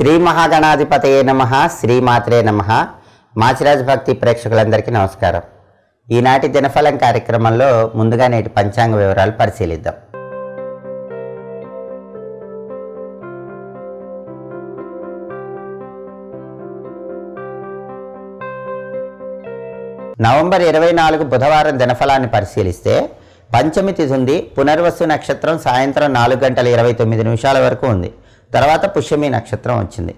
శ్రీ మహాగణాధిపతయే నమ శ్రీమాత్రే నమ మాచిరాజ్ భక్తి ప్రేక్షకులందరికీ నమస్కారం ఈనాటి దినఫలం కార్యక్రమంలో ముందుగా నేటి పంచాంగ వివరాలు పరిశీలిద్దాం నవంబర్ ఇరవై నాలుగు బుధవారం దినఫలాన్ని పరిశీలిస్తే పంచమి తిథి ఉంది పునర్వసు నక్షత్రం సాయంత్రం నాలుగు గంటల ఇరవై తొమ్మిది నిమిషాల వరకు ఉంది తర్వాత పుష్యమి నక్షత్రం వచ్చింది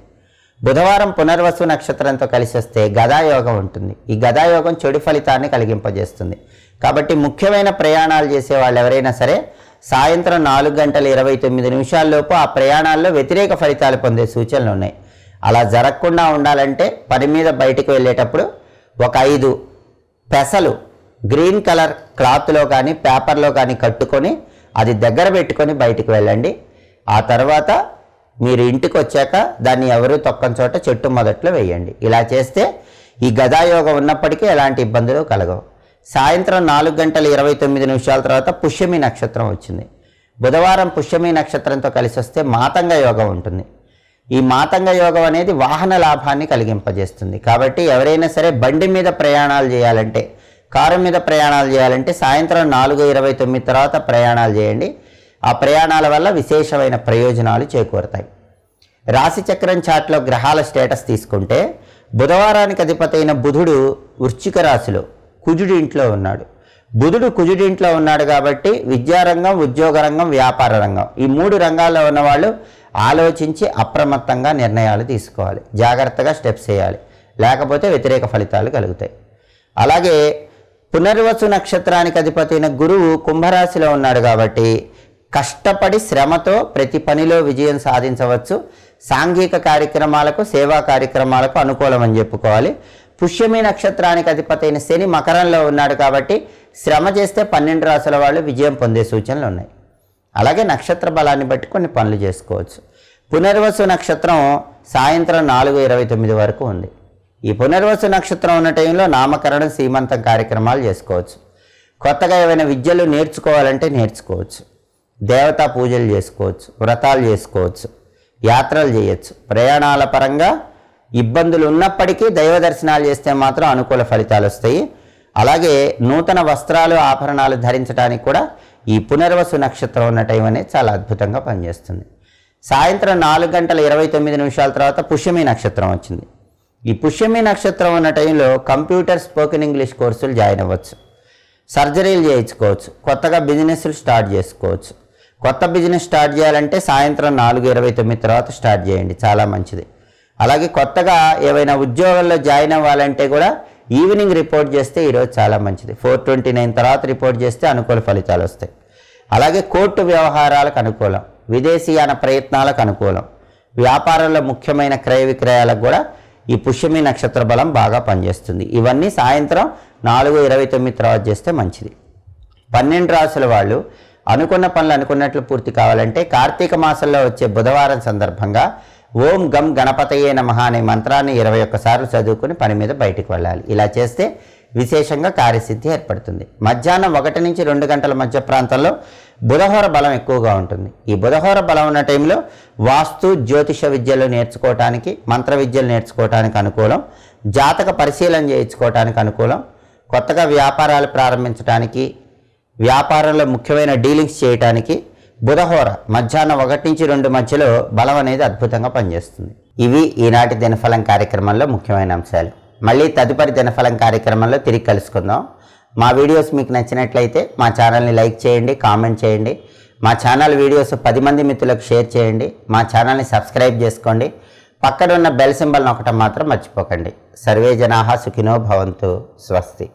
బుధవారం పునర్వసు నక్షత్రంతో కలిసి వస్తే గదాయోగం ఉంటుంది ఈ గదాయోగం చెడు ఫలితాన్ని కలిగింపజేస్తుంది కాబట్టి ముఖ్యమైన ప్రయాణాలు చేసే వాళ్ళు ఎవరైనా సరే సాయంత్రం నాలుగు గంటల ఇరవై తొమ్మిది నిమిషాల్లోపు ఆ ప్రయాణాల్లో వ్యతిరేక ఫలితాలు పొందే సూచనలు ఉన్నాయి అలా జరగకుండా ఉండాలంటే పని మీద బయటకు వెళ్ళేటప్పుడు ఒక ఐదు పెసలు గ్రీన్ కలర్ క్లాత్లో కానీ పేపర్లో కానీ కట్టుకొని అది దగ్గర పెట్టుకొని బయటకు వెళ్ళండి ఆ తర్వాత మీరు ఇంటికి వచ్చాక దాన్ని ఎవరు తొక్కని చోట చెట్టు మొదట్లో వేయండి ఇలా చేస్తే ఈ గదాయోగం ఉన్నప్పటికీ ఎలాంటి ఇబ్బందులు కలగవు సాయంత్రం నాలుగు గంటల ఇరవై తొమ్మిది నిమిషాల తర్వాత పుష్యమి నక్షత్రం వచ్చింది బుధవారం పుష్యమి నక్షత్రంతో కలిసి వస్తే మాతంగ యోగం ఉంటుంది ఈ మాతంగ యోగం అనేది వాహన లాభాన్ని కలిగింపజేస్తుంది కాబట్టి ఎవరైనా సరే బండి మీద ప్రయాణాలు చేయాలంటే కారు మీద ప్రయాణాలు చేయాలంటే సాయంత్రం నాలుగు ఇరవై తొమ్మిది తర్వాత ప్రయాణాలు చేయండి ఆ ప్రయాణాల వల్ల విశేషమైన ప్రయోజనాలు చేకూరుతాయి రాశిచక్రం చాట్లో గ్రహాల స్టేటస్ తీసుకుంటే బుధవారానికి అధిపతైన బుధుడు వృశ్చిక రాశిలో కుజుడి ఇంట్లో ఉన్నాడు బుధుడు కుజుడి ఇంట్లో ఉన్నాడు కాబట్టి విద్యారంగం ఉద్యోగ రంగం వ్యాపార రంగం ఈ మూడు రంగాల్లో ఉన్నవాళ్ళు ఆలోచించి అప్రమత్తంగా నిర్ణయాలు తీసుకోవాలి జాగ్రత్తగా స్టెప్స్ వేయాలి లేకపోతే వ్యతిరేక ఫలితాలు కలుగుతాయి అలాగే పునర్వసు నక్షత్రానికి అధిపతైన గురువు కుంభరాశిలో ఉన్నాడు కాబట్టి కష్టపడి శ్రమతో ప్రతి పనిలో విజయం సాధించవచ్చు సాంఘిక కార్యక్రమాలకు సేవా కార్యక్రమాలకు అనుకూలం అని చెప్పుకోవాలి పుష్యమి నక్షత్రానికి అధిపతి అయిన శని మకరంలో ఉన్నాడు కాబట్టి శ్రమ చేస్తే పన్నెండు రాసుల వాళ్ళు విజయం పొందే సూచనలు ఉన్నాయి అలాగే నక్షత్ర బలాన్ని బట్టి కొన్ని పనులు చేసుకోవచ్చు పునర్వసు నక్షత్రం సాయంత్రం నాలుగు ఇరవై తొమ్మిది వరకు ఉంది ఈ పునర్వసు నక్షత్రం ఉన్న టైంలో నామకరణం సీమంతం కార్యక్రమాలు చేసుకోవచ్చు కొత్తగా ఏవైనా విద్యలు నేర్చుకోవాలంటే నేర్చుకోవచ్చు దేవతా పూజలు చేసుకోవచ్చు వ్రతాలు చేసుకోవచ్చు యాత్రలు చేయొచ్చు ప్రయాణాల పరంగా ఇబ్బందులు ఉన్నప్పటికీ దైవ దర్శనాలు చేస్తే మాత్రం అనుకూల ఫలితాలు వస్తాయి అలాగే నూతన వస్త్రాలు ఆభరణాలు ధరించడానికి కూడా ఈ పునర్వసు నక్షత్రం ఉన్న టైం అనేది చాలా అద్భుతంగా పనిచేస్తుంది సాయంత్రం నాలుగు గంటల ఇరవై తొమ్మిది నిమిషాల తర్వాత పుష్యమి నక్షత్రం వచ్చింది ఈ పుష్యమి నక్షత్రం ఉన్న టైంలో కంప్యూటర్ స్పోకెన్ ఇంగ్లీష్ కోర్సులు జాయిన్ అవ్వచ్చు సర్జరీలు చేయించుకోవచ్చు కొత్తగా బిజినెస్లు స్టార్ట్ చేసుకోవచ్చు కొత్త బిజినెస్ స్టార్ట్ చేయాలంటే సాయంత్రం నాలుగు ఇరవై తొమ్మిది తర్వాత స్టార్ట్ చేయండి చాలా మంచిది అలాగే కొత్తగా ఏవైనా ఉద్యోగాల్లో జాయిన్ అవ్వాలంటే కూడా ఈవినింగ్ రిపోర్ట్ చేస్తే ఈరోజు చాలా మంచిది ఫోర్ ట్వంటీ నైన్ తర్వాత రిపోర్ట్ చేస్తే అనుకూల ఫలితాలు వస్తాయి అలాగే కోర్టు వ్యవహారాలకు అనుకూలం విదేశీయాన ప్రయత్నాలకు అనుకూలం వ్యాపారంలో ముఖ్యమైన క్రయ విక్రయాలకు కూడా ఈ పుష్యమి నక్షత్ర బలం బాగా పనిచేస్తుంది ఇవన్నీ సాయంత్రం నాలుగు ఇరవై తొమ్మిది తర్వాత చేస్తే మంచిది పన్నెండు రాసుల వాళ్ళు అనుకున్న పనులు అనుకున్నట్లు పూర్తి కావాలంటే కార్తీక మాసంలో వచ్చే బుధవారం సందర్భంగా ఓం గం గణపతయే నమ అనే మంత్రాన్ని ఇరవై ఒక్కసార్లు చదువుకుని పని మీద బయటికి వెళ్ళాలి ఇలా చేస్తే విశేషంగా కార్యసిద్ధి ఏర్పడుతుంది మధ్యాహ్నం ఒకటి నుంచి రెండు గంటల మధ్య ప్రాంతంలో బుధహోర బలం ఎక్కువగా ఉంటుంది ఈ బుధహోర బలం ఉన్న టైంలో వాస్తు జ్యోతిష విద్యలు నేర్చుకోవటానికి మంత్ర విద్యలు నేర్చుకోవటానికి అనుకూలం జాతక పరిశీలన చేయించుకోవటానికి అనుకూలం కొత్తగా వ్యాపారాలు ప్రారంభించడానికి వ్యాపారంలో ముఖ్యమైన డీలింగ్స్ చేయటానికి బుధహోర మధ్యాహ్నం ఒకటి నుంచి రెండు మధ్యలో బలం అనేది అద్భుతంగా పనిచేస్తుంది ఇవి ఈనాటి దినఫలం కార్యక్రమంలో ముఖ్యమైన అంశాలు మళ్ళీ తదుపరి దినఫలం కార్యక్రమంలో తిరిగి కలుసుకుందాం మా వీడియోస్ మీకు నచ్చినట్లయితే మా ఛానల్ని లైక్ చేయండి కామెంట్ చేయండి మా ఛానల్ వీడియోస్ పది మంది మిత్రులకు షేర్ చేయండి మా ఛానల్ని సబ్స్క్రైబ్ చేసుకోండి పక్కన ఉన్న బెల్ సింబల్ నొక్కటం మాత్రం మర్చిపోకండి సర్వే జనాహ సుఖినో భవంతు స్వస్తి